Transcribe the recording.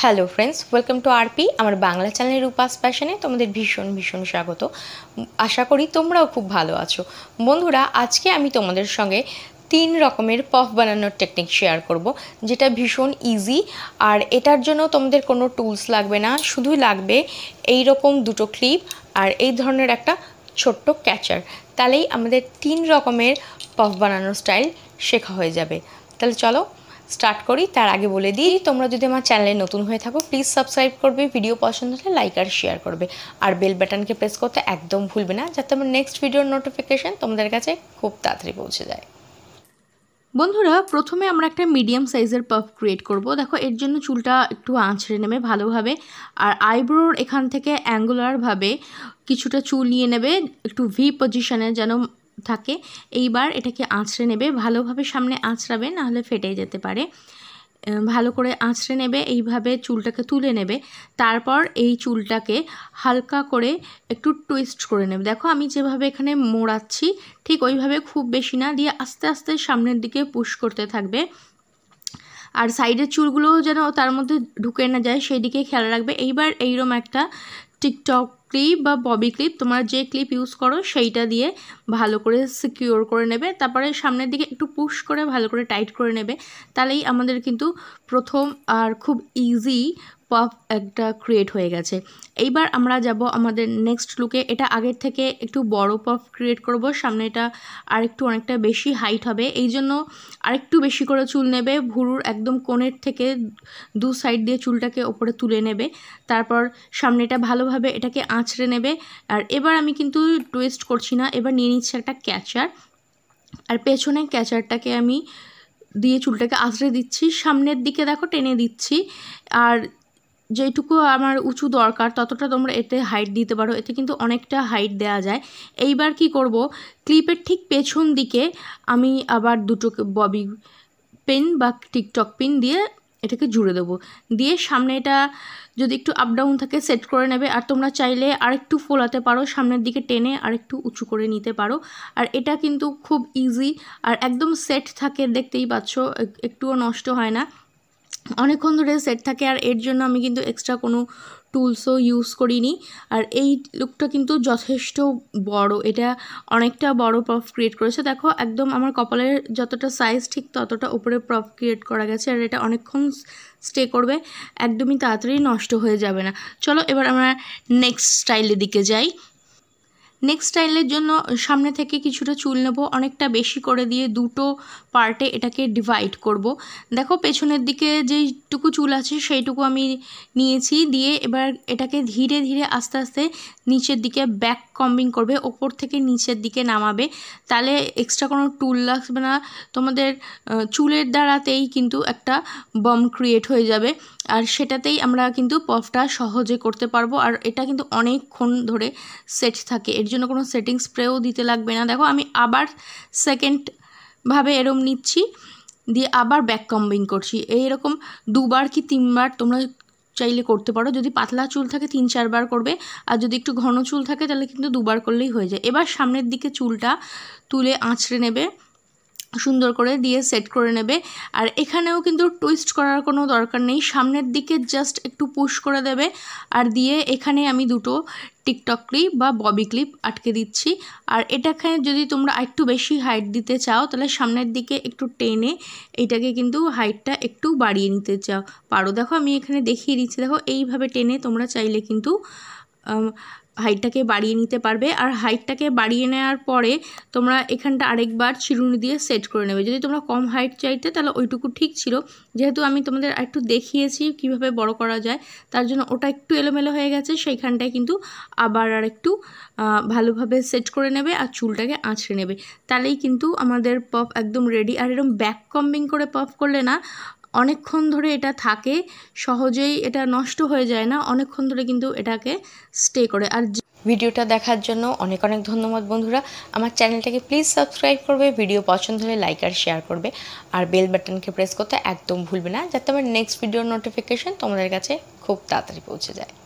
Hello friends welcome to RP আমার বাংলা চ্যানেলের উপাস প্যাশনে তোমাদের ভীষণ ভীষণ স্বাগত আশা করি তোমরাও খুব ভালো আছো বন্ধুরা আজকে আমি তোমাদের সঙ্গে তিন রকমের পফ বানানোর টেকনিক শেয়ার করব যেটা ভীষণ ইজি আর এটার জন্য তোমাদের কোনো টুলস লাগবে না শুধু লাগবে এই রকম দুটো ক্লিপ আর এই ধরনের একটা ছোট্ট ক্যাচার তাহলেই আমাদের তিন রকমের পফ বানানোর স্টাইল শেখা হয়ে যাবে তাহলে চলো স্টার্ট করি তার আগে বলে দিই তোমরা যদি আমার চ্যানেলে নতুন হয়ে থাকো প্লিজ সাবস্ক্রাইব করবে ভিডিও পছন্দ হলে লাইক আর শেয়ার করবে আর বেল বাটনকে প্রেস করতে একদম ভুলবে না যাতে আমার নেক্সট ভিডিওর নোটিফিকেশান তোমাদের কাছে খুব তাড়াতাড়ি পৌঁছে যায় বন্ধুরা প্রথমে আমরা একটা মিডিয়াম সাইজের পাফ ক্রিয়েট করব দেখো এর জন্য চুলটা একটু আঁচড়ে নেবে ভালোভাবে আর আইব্রোর এখান থেকে অ্যাঙ্গুলারভাবে কিছুটা চুল নিয়ে নেবে একটু ভি পজিশানে যেন থাকে এইবার এটাকে আঁচড়ে নেবে ভালোভাবে সামনে আঁচড়াবে নাহলে ফেটে যেতে পারে ভালো করে আঁচড়ে নেবে এইভাবে চুলটাকে তুলে নেবে তারপর এই চুলটাকে হালকা করে একটু টুইস্ট করে নেবে দেখো আমি যেভাবে এখানে মোড়াচ্ছি ঠিক ওইভাবে খুব বেশি না দিয়ে আস্তে আস্তে সামনের দিকে পুশ করতে থাকবে আর সাইডের চুলগুলোও যেন তার মধ্যে ঢুকে না যায় সেই দিকে খেয়াল রাখবে এইবার এইরম একটা টিকটক ক্লিপ বা ববি ক্লিপ তোমার যে ক্লিপ ইউজ করো সেইটা দিয়ে ভালো করে সিকিওর করে নেবে তারপরে সামনের দিকে একটু পুশ করে ভালো করে টাইট করে নেবে তাহলেই আমাদের কিন্তু প্রথম আর খুব ইজি পপ একটা ক্রিয়েট হয়ে গেছে এইবার আমরা যাব আমাদের নেক্সট লুকে এটা আগের থেকে একটু বড় পপ ক্রিয়েট করব সামনে এটা আরেকটু অনেকটা বেশি হাইট হবে এই জন্য আরেকটু বেশি করে চুল নেবে ভুরুর একদম কোণের থেকে দু সাইড দিয়ে চুলটাকে ওপরে তুলে নেবে তারপর সামনেটা ভালোভাবে এটাকে আঁচড়ে নেবে আর এবার আমি কিন্তু টুয়েস্ট করছি না এবার নিয়ে নিচ্ছে একটা ক্যাচার আর পেছনে ক্যাচারটাকে আমি দিয়ে চুলটাকে আঁচড়ে দিচ্ছি সামনের দিকে দেখো টেনে দিচ্ছি আর যেটুকু আমার উঁচু দরকার ততটা তোমরা এতে হাইট দিতে পারো এতে কিন্তু অনেকটা হাইট দেয়া যায় এইবার কি করব ক্লিপের ঠিক পেছন দিকে আমি আবার দুটো ববি পেন বা টিকটক পিন দিয়ে এটাকে জুড়ে দেবো দিয়ে সামনে এটা যদি একটু আপ ডাউন থাকে সেট করে নেবে আর তোমরা চাইলে আরেকটু ফোলাতে পারো সামনের দিকে টেনে আরেকটু উঁচু করে নিতে পারো আর এটা কিন্তু খুব ইজি আর একদম সেট থাকে দেখতেই পাচ্ছ একটুও নষ্ট হয় না অনেকক্ষণ ধরে সেট থাকে আর এর জন্য আমি কিন্তু এক্সট্রা কোনো টুলসও ইউজ করিনি আর এই লুকটা কিন্তু যথেষ্ট বড় এটা অনেকটা বড় প্রফ ক্রিয়েট করেছে দেখো একদম আমার কপালের যতটা সাইজ ঠিক ততটা উপরে প্রফ ক্রিয়েট করা গেছে আর এটা অনেকক্ষণ স্টে করবে একদমই তাড়াতাড়ি নষ্ট হয়ে যাবে না চলো এবার আমরা নেক্সট স্টাইলের দিকে যাই নেক্সট স্টাইলের জন্য সামনে থেকে কিছুটা চুল নেব অনেকটা বেশি করে দিয়ে দুটো পার্টে এটাকে ডিভাইড করব। দেখো পেছনের দিকে যেইটুকু চুল আছে সেইটুকু আমি নিয়েছি দিয়ে এবার এটাকে ধীরে ধীরে আস্তে আস্তে নিচের দিকে ব্যাক কম্বিং করবে ওপর থেকে নিচের দিকে নামাবে তাহলে এক্সট্রা কোনো টুল লাগবে না তোমাদের চুলের দ্বারাতেই কিন্তু একটা বম ক্রিয়েট হয়ে যাবে আর সেটাতেই আমরা কিন্তু পফটা সহজে করতে পারবো আর এটা কিন্তু অনেকক্ষণ ধরে সেট থাকে এর জন্য কোনো সেটিং স্প্রেও দিতে লাগবে না দেখো আমি আবার সেকেন্ডভাবে এরম নিচ্ছি দিয়ে আবার ব্যাক কম্বিং করছি এইরকম দুবার কি তিনবার তোমরা চাইলে করতে পারো যদি পাতলা চুল থাকে তিন চারবার করবে আর যদি একটু ঘন চুল থাকে তাহলে কিন্তু দুবার করলেই হয়ে যায় এবার সামনের দিকে চুলটা তুলে আঁচড়ে নেবে সুন্দর করে দিয়ে সেট করে নেবে আর এখানেও কিন্তু টুইস্ট করার কোনো দরকার নেই সামনের দিকে জাস্ট একটু পুশ করে দেবে আর দিয়ে এখানে আমি দুটো টিকটক ক্লিপ বা ববি ক্লিপ আটকে দিচ্ছি আর এটাখানে যদি তোমরা একটু বেশি হাইট দিতে চাও তাহলে সামনের দিকে একটু টেনে এটাকে কিন্তু হাইটটা একটু বাড়িয়ে নিতে চাও পারো দেখো আমি এখানে দেখিয়ে দিচ্ছি দেখো এইভাবে টেনে তোমরা চাইলে কিন্তু হাইটটাকে বাড়িয়ে নিতে পারবে আর হাইটটাকে বাড়িয়ে নেওয়ার পরে তোমরা এখানটা আরেকবার চিরুনি দিয়ে সেট করে নেবে যদি তোমরা কম হাইট চাইতে তাহলে ওইটুকু ঠিক ছিল যেহেতু আমি তোমাদের একটু দেখিয়েছি কিভাবে বড় করা যায় তার জন্য ওটা একটু এলোমেলো হয়ে গেছে সেইখানটায় কিন্তু আবার আর একটু ভালোভাবে সেট করে নেবে আর চুলটাকে আঁচড়ে নেবে তাহলেই কিন্তু আমাদের পপ একদম রেডি আর এরকম ব্যাক কম্বিং করে পফ করলে না অনেকক্ষণ ধরে এটা থাকে সহজেই এটা নষ্ট হয়ে যায় না অনেকক্ষণ ধরে কিন্তু এটাকে স্টে করে আর ভিডিওটা দেখার জন্য অনেক অনেক ধন্যবাদ বন্ধুরা আমার চ্যানেলটাকে প্লিজ সাবস্ক্রাইব করবে ভিডিও পছন্দ হলে লাইক আর শেয়ার করবে আর বেল বাটনকে প্রেস করতে একদম ভুলবে না যাতে আমার নেক্সট ভিডিওর নোটিফিকেশান তোমাদের কাছে খুব তাড়াতাড়ি পৌঁছে যায়